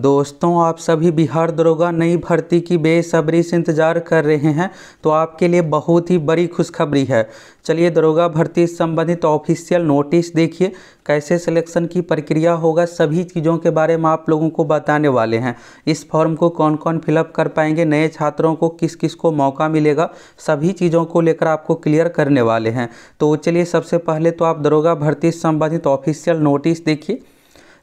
दोस्तों आप सभी बिहार दरोगा नई भर्ती की बेसब्री से इंतज़ार कर रहे हैं तो आपके लिए बहुत ही बड़ी खुशखबरी है चलिए दरोगा भर्ती संबंधित ऑफिशियल नोटिस देखिए कैसे सिलेक्शन की प्रक्रिया होगा सभी चीज़ों के बारे में आप लोगों को बताने वाले हैं इस फॉर्म को कौन कौन फिलअप कर पाएंगे नए छात्रों को किस किस को मौका मिलेगा सभी चीज़ों को लेकर आपको क्लियर करने वाले हैं तो चलिए सबसे पहले तो आप दरोगा भर्ती संबंधित ऑफिशियल नोटिस देखिए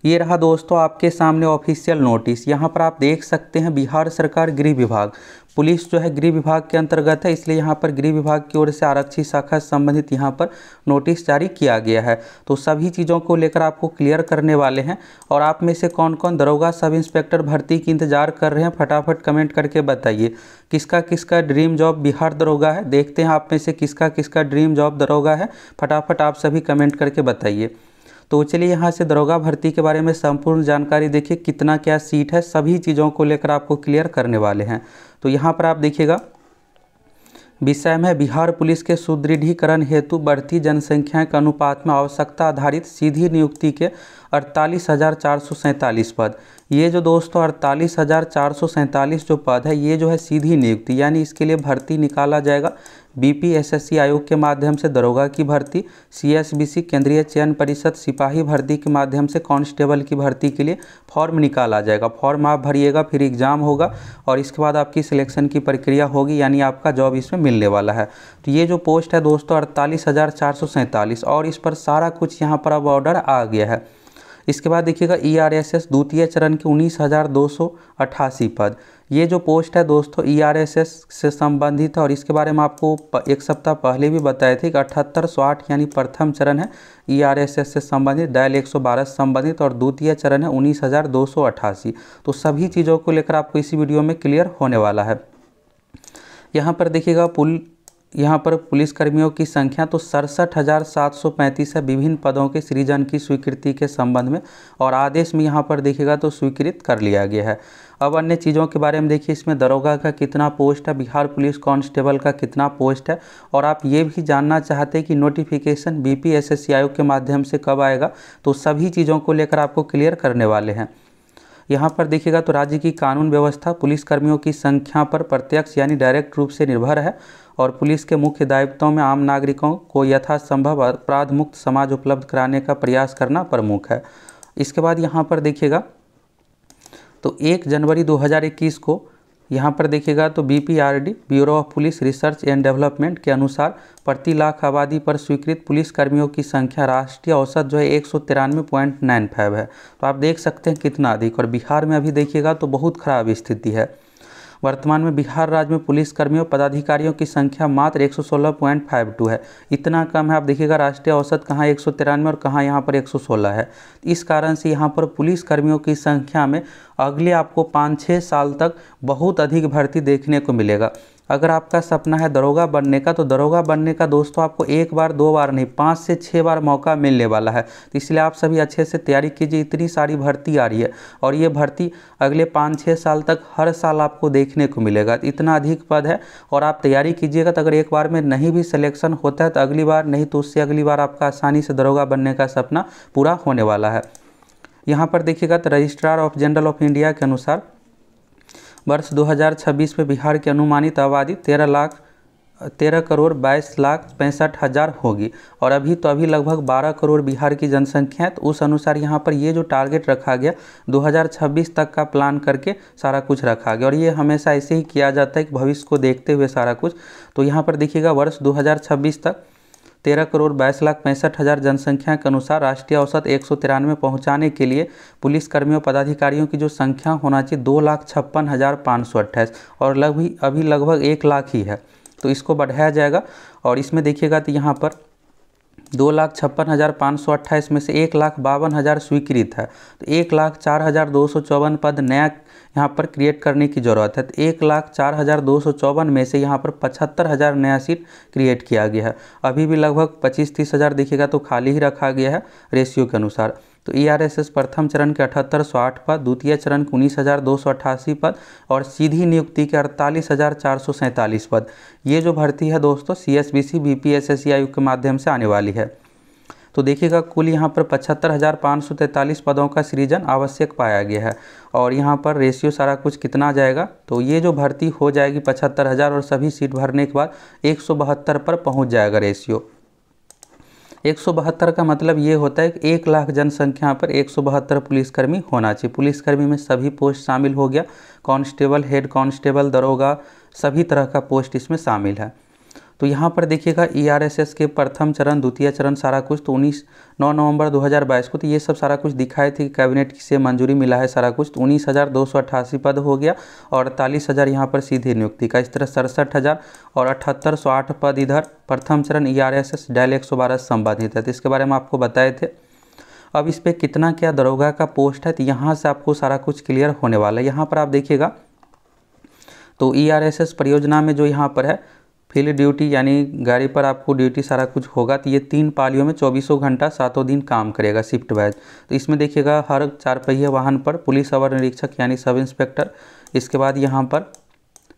ये रहा दोस्तों आपके सामने ऑफिशियल नोटिस यहाँ पर आप देख सकते हैं बिहार सरकार गृह विभाग पुलिस जो है गृह विभाग के अंतर्गत है इसलिए यहाँ पर गृह विभाग की ओर से आरक्षी शाखा संबंधित यहाँ पर नोटिस जारी किया गया है तो सभी चीज़ों को लेकर आपको क्लियर करने वाले हैं और आप में से कौन कौन दरोगा सब इंस्पेक्टर भर्ती की इंतजार कर रहे हैं फटाफट कमेंट करके बताइए किसका किसका ड्रीम जॉब बिहार दरोगा है देखते हैं आप में से किसका किसका ड्रीम जॉब दरोगा है फटाफट आप सभी कमेंट करके बताइए तो चलिए यहाँ से दरोगा भर्ती के बारे में संपूर्ण जानकारी देखिए कितना क्या सीट है सभी चीज़ों को लेकर आपको क्लियर करने वाले हैं तो यहाँ पर आप देखिएगा विषय में बिहार पुलिस के सुदृढ़ीकरण हेतु बढ़ती जनसंख्या के अनुपात में आवश्यकता आधारित सीधी नियुक्ति के अड़तालीस हज़ार चार सौ सैंतालीस पद ये जो दोस्तों अड़तालीस हज़ार चार सौ सैंतालीस जो पद है ये जो है सीधी नियुक्ति यानी इसके लिए भर्ती निकाला जाएगा बीपीएसएससी आयोग के माध्यम से दरोगा की भर्ती सीएसबीसी केंद्रीय चयन परिषद सिपाही भर्ती के माध्यम से कांस्टेबल की भर्ती के लिए फॉर्म निकाला जाएगा फॉर्म आप भरिएगा फिर एग्ज़ाम होगा और इसके बाद आपकी सिलेक्शन की प्रक्रिया होगी यानी आपका जॉब इसमें मिलने वाला है तो ये जो पोस्ट है दोस्तों अड़तालीस और इस पर सारा कुछ यहाँ पर अब ऑर्डर आ गया है इसके बाद देखिएगा ई आर एस एस द्वितीय चरण के उन्नीस हज़ार दो सौ अट्ठासी पद ये जो पोस्ट है दोस्तों ई e से संबंधित है और इसके बारे में आपको एक सप्ताह पहले भी बताए थे कि अठहत्तर सौ आठ यानी प्रथम चरण है ई e से संबंधित डायल 112 संबंधित और द्वितीय चरण है उन्नीस तो सभी चीज़ों को लेकर आपको इसी वीडियो में क्लियर होने वाला है यहाँ पर देखिएगा पुल यहाँ पर पुलिसकर्मियों की संख्या तो सड़सठ हज़ार सात सौ पैंतीस है विभिन्न पदों के सृजन की स्वीकृति के संबंध में और आदेश में यहाँ पर देखिएगा तो स्वीकृत कर लिया गया है अब अन्य चीज़ों के बारे में देखिए इसमें दरोगा का कितना पोस्ट है बिहार पुलिस कांस्टेबल का कितना पोस्ट है और आप ये भी जानना चाहते हैं कि नोटिफिकेशन बीपीएसएससी आयोग के माध्यम से कब आएगा तो सभी चीज़ों को लेकर आपको क्लियर करने वाले हैं यहाँ पर देखिएगा तो राज्य की कानून व्यवस्था पुलिसकर्मियों की संख्या पर प्रत्यक्ष यानी डायरेक्ट रूप से निर्भर है और पुलिस के मुख्य दायित्वों में आम नागरिकों को यथासंभव अपराध मुक्त समाज उपलब्ध कराने का प्रयास करना प्रमुख है इसके बाद यहाँ पर देखिएगा तो एक जनवरी दो को यहाँ पर देखिएगा तो the bureau of police research and development के अनुसार प्रति लाख आबादी पर स्वीकृत पुलिस कर्मियों की संख्या राष्ट्रीय औसत जो है एक सौ तिरानवे पॉइंट नाइन फाइव है तो आप देख सकते हैं कितना अधिक और बिहार में अभी देखिएगा तो बहुत खराब स्थिति है वर्तमान में बिहार राज्य में पुलिसकर्मियों पदाधिकारियों की संख्या मात्र एक है इतना कम है आप देखिएगा राष्ट्रीय औसत कहाँ एक और कहाँ यहाँ पर एक है इस कारण से यहाँ पर पुलिसकर्मियों की संख्या में अगले आपको पाँच छः साल तक बहुत अधिक भर्ती देखने को मिलेगा अगर आपका सपना है दरोगा बनने का तो दरोगा बनने का दोस्तों आपको एक बार दो बार नहीं पाँच से छः बार मौका मिलने वाला है तो इसलिए आप सभी अच्छे से तैयारी कीजिए इतनी सारी भर्ती आ रही है और ये भर्ती अगले पाँच छः साल तक हर साल आपको देखने को मिलेगा तो इतना अधिक पद है और आप तैयारी कीजिएगा तो अगर एक बार में नहीं भी सिलेक्शन होता है तो अगली बार नहीं तो उससे अगली बार आपका आसानी से दरोगा बनने का सपना पूरा होने वाला है यहाँ पर देखिएगा तो registrar of general of India के अनुसार वर्ष 2026 में बिहार की अनुमानित आबादी तेरह लाख तेरह करोड़ बाईस लाख पैंसठ हज़ार होगी और अभी तो अभी लगभग बारह करोड़ बिहार की जनसंख्या है तो उस अनुसार यहाँ पर ये जो टारगेट रखा गया 2026 तक का प्लान करके सारा कुछ रखा गया और ये हमेशा ऐसे ही किया जाता है कि भविष्य को देखते हुए सारा कुछ तो यहाँ पर देखिएगा वर्ष 2026 तक तेरह करोड़ बाईस लाख पैंसठ हज़ार जनसंख्या के अनुसार राष्ट्रीय औसत एक सौ तिरानवे पहुँचाने के लिए पुलिसकर्मियों पदाधिकारियों की जो संख्या होना चाहिए दो लाख छप्पन हज़ार पाँच सौ अट्ठाईस और लगभग अभी लगभग एक लाख ही है तो इसको बढ़ाया जाएगा और इसमें देखिएगा तो यहाँ पर दो लाख छप्पन हज़ार पाँच सौ अट्ठाईस में से एक लाख बावन हज़ार स्वीकृत है तो एक लाख चार हज़ार दो सौ चौवन पद नया यहाँ पर क्रिएट करने की ज़रूरत है तो एक लाख चार हज़ार दो सौ चौवन में से यहाँ पर पचहत्तर हज़ार नया सीट क्रिएट किया गया है अभी भी लगभग पच्चीस तीस हज़ार देखिएगा तो खाली ही रखा गया है रेशियो के अनुसार तो ईआरएसएस e प्रथम चरण के अठहत्तर सौ आठ पद द्वितीय चरण के उन्नीस हज़ार दो सौ अट्ठासी पद और सीधी नियुक्ति के अड़तालीस हज़ार चार सौ सैंतालीस पद ये जो भर्ती है दोस्तों C S B C B P S S C आयोग के माध्यम से आने वाली है तो देखिएगा कुल यहाँ पर पचहत्तर हज़ार पाँच सौ तैंतालीस पदों का सृजन आवश्यक पाया गया है और यहाँ पर रेशियो सारा कुछ कितना जाएगा तो ये जो भर्ती हो जाएगी पचहत्तर हज़ार और सभी सीट भरने के बाद एक सौ बहत्तर पर पहुँच जाएगा रेशियो एक का मतलब ये होता है कि एक लाख जनसंख्या पर एक पुलिसकर्मी होना चाहिए पुलिसकर्मी में सभी पोस्ट शामिल हो गया कांस्टेबल हेड कांस्टेबल दरोगा सभी तरह का पोस्ट इसमें शामिल है तो यहाँ पर देखिएगा ईआरएसएस e के प्रथम चरण द्वितीय चरण सारा कुछ तो उन्नीस नौ नवंबर 2022 को तो ये सब सारा कुछ दिखाए थे कैबिनेट से मंजूरी मिला है सारा कुछ तो उन्नीस हज़ार दो सौ अट्ठासी पद हो गया और अड़तालीस हज़ार यहाँ पर सीधे नियुक्ति का इस तरह सड़सठ हज़ार और अठहत्तर सौ आठ पद इधर प्रथम चरण E R S S dial एक सौ बारह संबंधित है तो इसके बारे में आपको बताए थे अब इस पर कितना क्या दरोगा का पोस्ट है तो यहाँ से आपको सारा कुछ क्लियर होने वाला है यहाँ पर आप देखिएगा तो ई आर एस एस परियोजना में जो यहाँ पर है फील्ड ड्यूटी यानी गाड़ी पर आपको ड्यूटी सारा कुछ होगा तो ये तीन पालियों में चौबीसों घंटा सातों दिन काम करेगा शिफ्ट वाइज तो इसमें देखिएगा हर चार पहिए वाहन पर पुलिस अवर निरीक्षक यानी सब इंस्पेक्टर इसके बाद यहाँ पर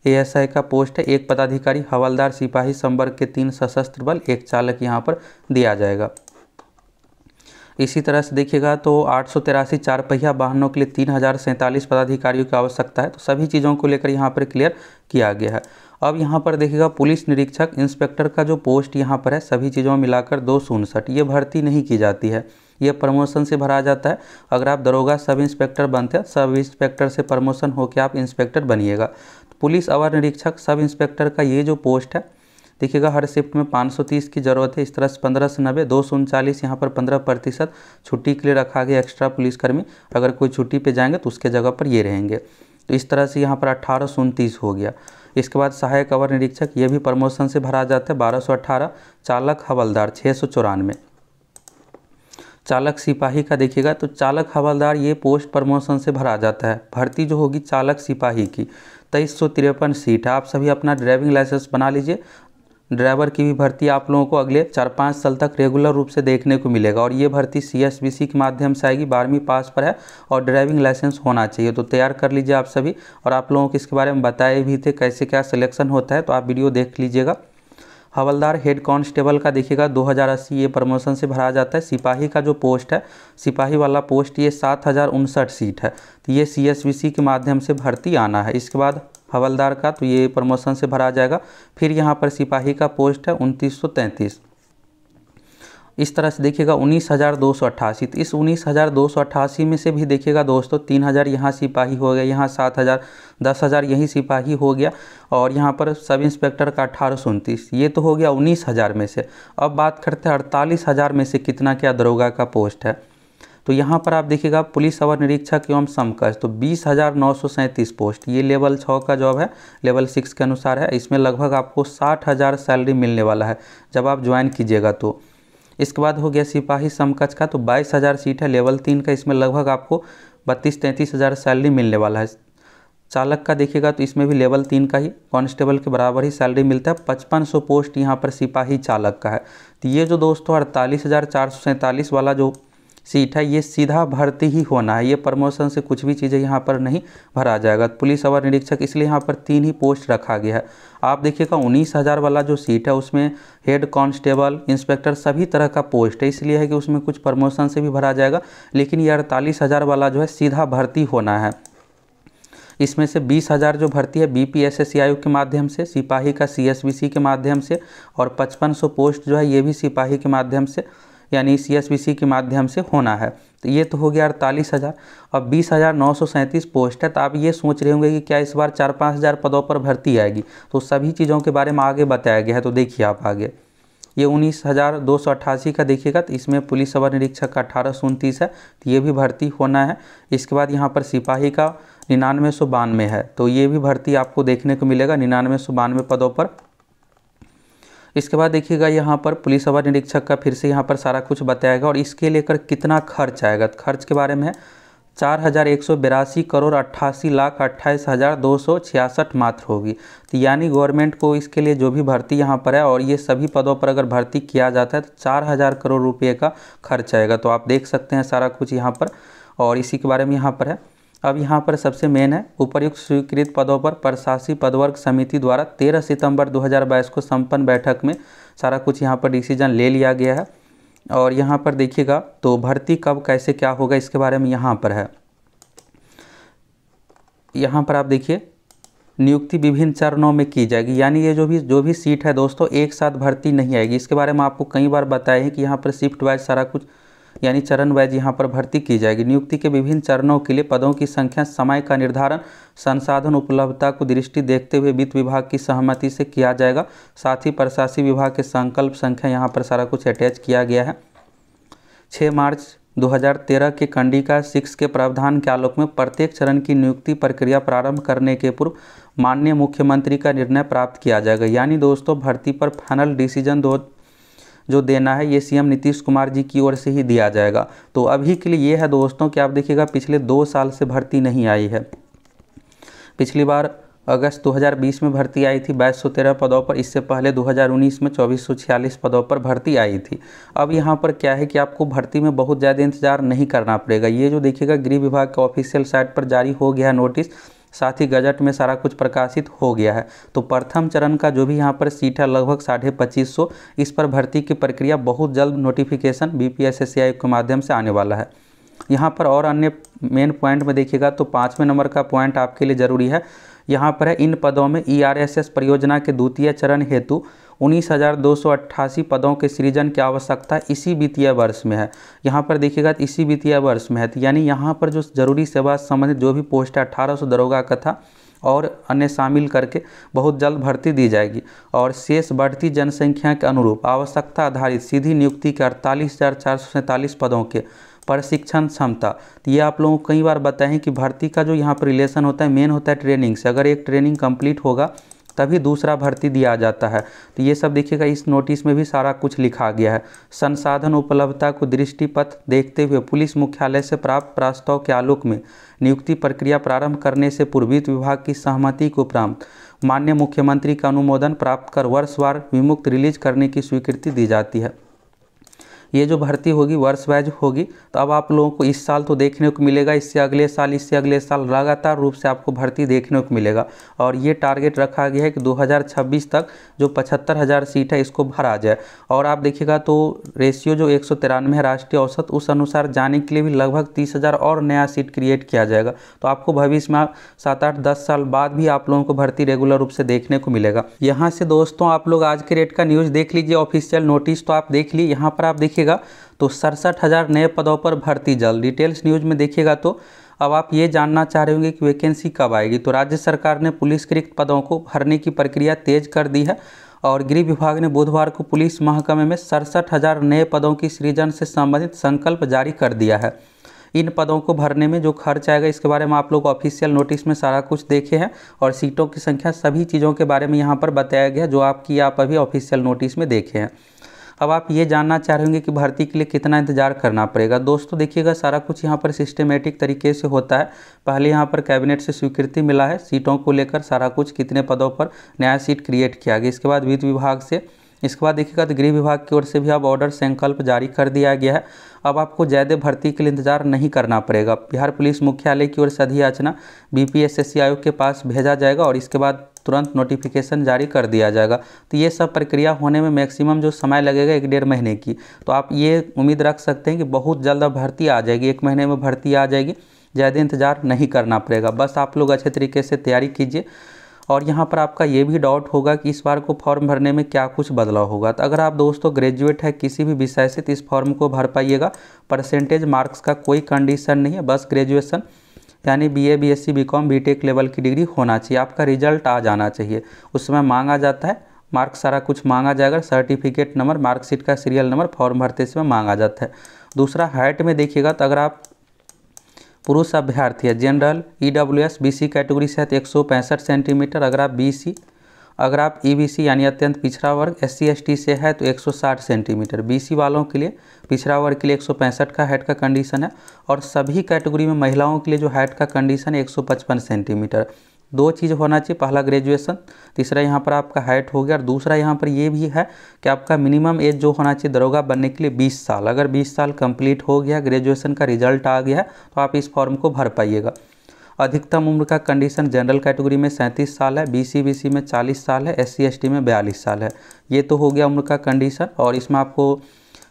एएसआई का पोस्ट है एक पदाधिकारी हवलदार सिपाही संवर्ग के तीन सशस्त्र बल एक चालक यहाँ पर दिया जाएगा इसी तरह से देखिएगा तो आठ सौ तिरासी चार पहिया वाहनों के लिए तीन हज़ार सैंतालीस पदाधिकारियों की आवश्यकता है तो सभी चीज़ों को लेकर यहाँ पर क्लियर किया गया है अब यहाँ पर देखिएगा पुलिस निरीक्षक इंस्पेक्टर का जो पोस्ट यहाँ पर है सभी चीज़ों में मिलाकर दो सौ उनसठ ये भर्ती नहीं की जाती है ये प्रमोशन से भरा जाता है अगर आप दरोगा सब इंस्पेक्टर बनते हैं सब इंस्पेक्टर से प्रमोशन होकर आप इंस्पेक्टर बनिएगा तो पुलिस अवर निरीक्षक सब इंस्पेक्टर का ये जो पोस्ट है देखिएगा हर शिफ्ट में 530 की ज़रूरत है इस तरह से पंद्रह से नब्बे दो सौ उनचालीस यहाँ पर पंद्रह प्रतिशत छुट्टी के लिए रखा गया एक्स्ट्रा पुलिसकर्मी अगर कोई छुट्टी पे जाएंगे तो उसके जगह पर ये रहेंगे तो इस तरह से यहाँ पर अट्ठारह हो गया इसके बाद सहायक अवर निरीक्षक ये भी प्रमोशन से भरा जाता है बारह चालक हवलदार छः सौ चौरानवे चालक सिपाही का देखिएगा तो चालक हवलदार ये पोस्ट प्रमोशन से भरा जाता है भर्ती जो होगी चालक सिपाही की तेईस सौ तिरपन सीट आप सभी अपना ड्राइविंग लाइसेंस बना लीजिए ड्राइवर की भी भर्ती आप लोगों को अगले चार पाँच साल तक रेगुलर रूप से देखने को मिलेगा और ये भर्ती सी एस बी सी के माध्यम से आएगी बारहवीं पास पर है और ड्राइविंग लाइसेंस होना चाहिए तो तैयार कर लीजिए आप सभी और आप लोगों को इसके बारे में बताए भी थे कैसे क्या सिलेक्शन होता है तो आप वीडियो देख लीजिएगा हवलदार हेड कांस्टेबल का देखिएगा अस्सी ये प्रमोशन से भरा जाता है सिपाही का जो पोस्ट है सिपाही वाला पोस्ट ये सात हज़ार उनसठ सीट है तो ये सी के माध्यम से भर्ती आना है इसके बाद हवलदार का तो ये प्रमोशन से भरा जाएगा फिर यहाँ पर सिपाही का पोस्ट है उनतीस इस तरह से देखिएगा उन्नीस हज़ार दो सौ अट्ठासी तो इस उन्नीस हज़ार दो सौ अट्ठासी में से भी देखिएगा दोस्तों तीन हज़ार यहाँ सिपाही हो गया यहाँ सात हज़ार दस हज़ार यही सिपाही हो गया और यहाँ पर सब इंस्पेक्टर का अठारह सौ उनतीस ये तो हो गया उन्नीस हज़ार में से अब बात करते हैं अड़तालीस हज़ार में से कितना क्या दरोगा का पोस्ट है तो यहाँ पर आप देखिएगा पुलिस अवर निरीक्षक एवं समकक्ष तो बीस हज़ार नौ सौ सैंतीस पोस्ट ये लेवल छः का जॉब है लेवल सिक्स के अनुसार है इसमें लगभग आपको साठ हज़ार सैलरी मिलने वाला है जब आप ज्वाइन कीजिएगा तो इसके बाद हो गया सिपाही समकक्ष का तो बाईस हज़ार सीट है लेवल तीन का इसमें लगभग आपको बत्तीस तैंतीस हज़ार सैलरी मिलने वाला है चालक का देखिएगा तो इसमें भी लेवल तीन का ही कांस्टेबल के बराबर ही सैलरी मिलता है पचपन सौ पोस्ट यहाँ पर सिपाही चालक का है तो ये जो दोस्तों अड़तालीस हज़ार चार सौ सैंतालीस वाला जो सीट है ये सीधा भर्ती ही होना है ये प्रमोशन से कुछ भी चीज़ें यहाँ पर नहीं भरा जाएगा पुलिस अवर निरीक्षक इसलिए यहाँ पर तीन ही पोस्ट रखा गया है आप देखिएगा उन्नीस हज़ार वाला जो सीट है उसमें हेड कांस्टेबल इंस्पेक्टर सभी तरह का पोस्ट है इसलिए है कि उसमें कुछ प्रमोशन से भी भरा जाएगा लेकिन ये अड़तालीस हज़ार वाला जो है सीधा भर्ती होना है इसमें से बीस हज़ार जो भर्ती है B P S S C आयोग के माध्यम से सिपाही का सी एस बी सी के माध्यम से और पचपन सौ पोस्ट जो है ये भी सिपाही के माध्यम से यानी सी के माध्यम से होना है तो ये तो हो गया अड़तालीस हज़ार और बीस हज़ार नौ सौ सैंतीस पोस्ट है तो आप ये सोच रहे होंगे कि क्या इस बार चार पाँच हज़ार पदों पर भर्ती आएगी तो सभी चीज़ों के बारे में आगे बताया गया है तो देखिए आप आगे ये उन्नीस हज़ार दो सौ अट्ठासी का देखिएगा तो इसमें पुलिस अवर निरीक्षक का अठारह सौ उनतीस है तो ये भी भर्ती होना है इसके बाद यहाँ पर सिपाही का निन्यानवे सौ बानवे है तो ये भी भर्ती आपको देखने को मिलेगा निन्यानवे सौ बानवे पदों पर इसके बाद देखिएगा यहाँ पर पुलिस अवर निरीक्षक का फिर से यहाँ पर सारा कुछ बताएगा और इसके लेकर कितना खर्च आएगा खर्च के बारे में चार हज़ार एक सौ बिरासी करोड़ अट्ठासी लाख अट्ठाईस हज़ार दो सौ छियासठ मात्र होगी तो यानी गवर्नमेंट को इसके लिए जो भी भर्ती यहाँ पर है और ये सभी पदों पर अगर भर्ती किया जाता है तो चार हज़ार करोड़ रुपये का खर्च आएगा तो आप देख सकते हैं सारा कुछ यहाँ पर और इसी के बारे में यहाँ पर है अब यहाँ पर सबसे मेन है उपर्युक्त स्वीकृत पदों पर प्रशासी पदवर्ग समिति द्वारा 13 सितंबर 2022 को संपन्न बैठक में सारा कुछ यहाँ पर डिसीजन ले लिया गया है और यहाँ पर देखिएगा तो भर्ती कब कैसे क्या होगा इसके बारे में यहाँ पर है यहाँ पर आप देखिए नियुक्ति विभिन्न चरणों में की जाएगी यानी ये जो भी जो भी सीट है दोस्तों एक साथ भर्ती नहीं आएगी इसके बारे में आपको कई बार बताए हैं कि यहाँ पर शिफ्ट वाइज सारा कुछ यानी चरण वाइज यहाँ पर भर्ती की जाएगी नियुक्ति के विभिन्न चरणों के लिए पदों की संख्या समय का निर्धारण संसाधन उपलब्धता को दृष्टि देखते हुए वित्त विभाग की सहमति से किया जाएगा साथ ही प्रशासी विभाग के संकल्प संख्या यहाँ पर सारा कुछ अटैच किया गया है छः मार्च 2013 के कंडिका सिक्स के प्रावधान के आलोक में प्रत्येक चरण की नियुक्ति प्रक्रिया प्रारंभ करने के पूर्व माननीय मुख्यमंत्री का निर्णय प्राप्त किया जाएगा यानी दोस्तों भर्ती पर फाइनल डिसीजन दो जो देना है ये सीएम नीतीश कुमार जी की ओर से ही दिया जाएगा तो अभी के लिए ये है दोस्तों कि आप देखिएगा पिछले दो साल से भर्ती नहीं आई है पिछली बार अगस्त 2020 में भर्ती आई थी बाईस पदों पर इससे पहले 2019 में चौबीस पदों पर भर्ती आई थी अब यहाँ पर क्या है कि आपको भर्ती में बहुत ज़्यादा इंतजार नहीं करना पड़ेगा ये जो देखिएगा गृह विभाग के ऑफिशियल साइट पर जारी हो गया नोटिस साथ ही गजट में सारा कुछ प्रकाशित हो गया है तो प्रथम चरण का जो भी यहाँ पर सीट है लगभग साढ़े पच्चीस सौ इस पर भर्ती की प्रक्रिया बहुत जल्द नोटिफिकेशन बी पी के माध्यम से आने वाला है यहाँ पर और अन्य मेन पॉइंट में देखिएगा तो पाँचवें नंबर का पॉइंट आपके लिए ज़रूरी है यहाँ पर है इन पदों में ई आर एस एस परियोजना के द्वितीय चरण हेतु उन्नीस हज़ार दो सौ अट्ठासी पदों के सृजन की आवश्यकता इसी वित्तीय वर्ष में है यहाँ पर देखिएगा इसी वित्तीय वर्ष में है तो यानी यहाँ पर जो जरूरी सेवा संबंधित जो भी पोस्ट है अठारह सौ दरोगा का था और अन्य शामिल करके बहुत जल्द भर्ती दी जाएगी और शेष बढ़ती जनसंख्या के अनुरूप आवश्यकता आधारित सीधी नियुक्ति के अड़तालीस हज़ार चार सौ सैंतालीस पदों के प्रशिक्षण क्षमता तो ये आप लोगों को कई बार बताएं कि भर्ती का जो यहाँ पर रिलेशन होता है मेन होता है ट्रेनिंग से अगर एक ट्रेनिंग कंप्लीट होगा तभी दूसरा भर्ती दिया जाता है तो ये सब देखिएगा इस नोटिस में भी सारा कुछ लिखा गया है संसाधन उपलब्धता को दृष्टिपथ देखते हुए पुलिस मुख्यालय से प्राप्त प्रस्ताव के आलोक में नियुक्ति प्रक्रिया प्रारंभ करने से पूर्वित विभाग की सहमति को प्राप्त मान्य मुख्यमंत्री का अनुमोदन प्राप्त कर वर्षवार विमुक्त रिलीज करने की स्वीकृति दी जाती है ये जो भर्ती होगी वर्ष वाइज होगी तो अब आप लोगों को इस साल तो देखने को मिलेगा इससे अगले साल इससे अगले साल लगातार रूप से आपको भर्ती देखने को मिलेगा और ये टारगेट रखा गया है कि 2026 तक जो पचहत्तर हज़ार सीट है इसको भरा जाए और आप देखिएगा तो रेशियो जो एक है राष्ट्रीय औसत उस अनुसार जाने के लिए भी लगभग तीस हज़ार और नया सीट क्रिएट किया जाएगा तो आपको भविष्य में सात आठ दस साल बाद भी आप लोगों को भर्ती रेगुलर रूप से देखने को मिलेगा यहाँ से दोस्तों आप लोग आज के रेट का न्यूज़ देख लीजिए ऑफिशियल नोटिस तो आप देख ली यहाँ पर आप देखिए देखिएगा तो सड़सठ हज़ार नए पदों पर भर्ती जल्द डिटेल्स न्यूज़ में देखिएगा तो अब आप ये जानना चाह रहे होंगे कि वैकेंसी कब आएगी तो राज्य सरकार ने पुलिस रिक्त पदों को भरने की प्रक्रिया तेज कर दी है और गृह विभाग ने बुधवार को पुलिस महकमे में सड़सठ हज़ार नए पदों की सृजन से संबंधित संकल्प जारी कर दिया है इन पदों को भरने में जो खर्च आएगा इसके बारे में आप लोग ऑफिशियल नोटिस में सारा कुछ देखे हैं और सीटों की संख्या सभी चीज़ों के बारे में यहाँ पर बताया गया जो आपकी आप अभी ऑफिशियल नोटिस में देखे हैं अब आप ये जानना चाह रहे होंगे कि भर्ती के लिए कितना इंतजार करना पड़ेगा दोस्तों देखिएगा सारा कुछ यहाँ पर सिस्टमेटिक तरीके से होता है पहले यहाँ पर कैबिनेट से स्वीकृति मिला है सीटों को लेकर सारा कुछ कितने पदों पर नया सीट क्रिएट किया गया इसके बाद वित्त विभाग से इसके बाद देखिएगा तो गृह विभाग की ओर से भी अब ऑर्डर संकल्प जारी कर दिया गया है अब आपको ज्यादा भर्ती के लिए इंतजार नहीं करना पड़ेगा बिहार पुलिस मुख्यालय की ओर से अधियाचना बीपीएसएससी आयोग के पास भेजा जाएगा और इसके बाद तुरंत नोटिफिकेशन जारी कर दिया जाएगा तो ये सब प्रक्रिया होने में मैक्सिमम जो समय लगेगा एक डेढ़ महीने की तो आप ये उम्मीद रख सकते हैं कि बहुत जल्द भर्ती आ जाएगी एक महीने में भर्ती आ जाएगी ज़्यादा इंतज़ार नहीं करना पड़ेगा बस आप लोग अच्छे तरीके से तैयारी कीजिए और यहाँ पर आपका ये भी डाउट होगा कि इस बार को फॉर्म भरने में क्या कुछ बदलाव होगा तो अगर आप दोस्तों ग्रेजुएट है किसी भी विषय से तो इस फॉर्म को भर पाइएगा परसेंटेज मार्क्स का कोई कंडीशन नहीं है बस ग्रेजुएसन यानी B A B S C B com B tech level की डिग्री होना चाहिए आपका रिजल्ट आ जाना चाहिए उस समय मांगा जाता है मार्क्स सारा कुछ मांगा जाएगा सर्टिफिकेट नंबर मार्कशीट का सीरियल नंबर फॉर्म भरते समय मांगा जाता है दूसरा हाइट में देखिएगा तो अगर आप पुरुष अभ्यर्थी है general E W S B C category से एक सौ पैंसठ सेंटीमीटर अगर आप बी सी अगर आप ई बी सी यानी अत्यंत पिछड़ा वर्ग एस सी एस टी से है तो 160 सेंटीमीटर बी सी वालों के लिए पिछड़ा वर्ग के लिए पैंसठ का हाइट का कंडीशन है और सभी कैटेगरी में महिलाओं के लिए जो हाइट का कंडीशन है पचपन सेंटीमीटर दो चीज़ होना चाहिए पहला ग्रेजुएशन तीसरा यहाँ पर आपका हाइट हो गया और दूसरा यहाँ पर ये भी है कि आपका मिनिमम एज जो होना चाहिए दरोगा बनने के लिए 20 साल अगर 20 साल कंप्लीट हो गया ग्रेजुएशन का रिजल्ट आ गया तो आप इस फॉर्म को भर पाइएगा अधिकतम उम्र का कंडीशन जनरल कैटेगरी में सैंतीस साल है बी सी में चालीस साल है एस सी में बयालीस साल है ये तो हो गया उम्र का कंडीशन और इसमें आपको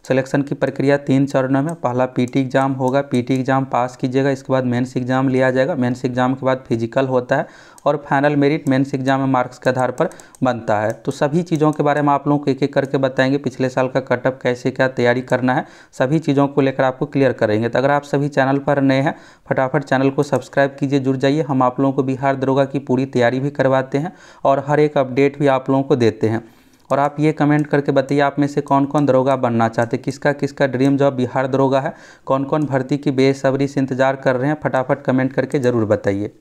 सिलेक्शन की प्रक्रिया तीन चरणों में पहला पीटी एग्ज़ाम होगा पीटी एग्ज़ाम पास कीजिएगा इसके बाद मेंस एग्ज़ाम लिया जाएगा मेंस एग्ज़ाम के बाद फिजिकल होता है और फाइनल मेरिट मेंस एग्ज़ाम में मार्क्स के आधार पर बनता है तो सभी चीज़ों के बारे में आप लोगों को एक एक करके बताएंगे पिछले साल का कटअप कैसे क्या तैयारी करना है सभी चीज़ों को लेकर आपको क्लियर करेंगे तो अगर आप सभी चैनल पर नए हैं फटाफट चैनल को सब्सक्राइब कीजिए जुड़ जाइए हम आप लोगों को बिहार दरोगा की पूरी तैयारी भी करवाते हैं और हर एक अपडेट भी आप लोगों को देते हैं और आप ये कमेंट करके बताइए आप में से कौन कौन दरोगा बनना चाहते हैं किसका किसका ड्रीम जॉब बिहार दरोगा है कौन कौन भर्ती की बेसब्री से इंतज़ार कर रहे हैं फटाफट कमेंट करके ज़रूर बताइए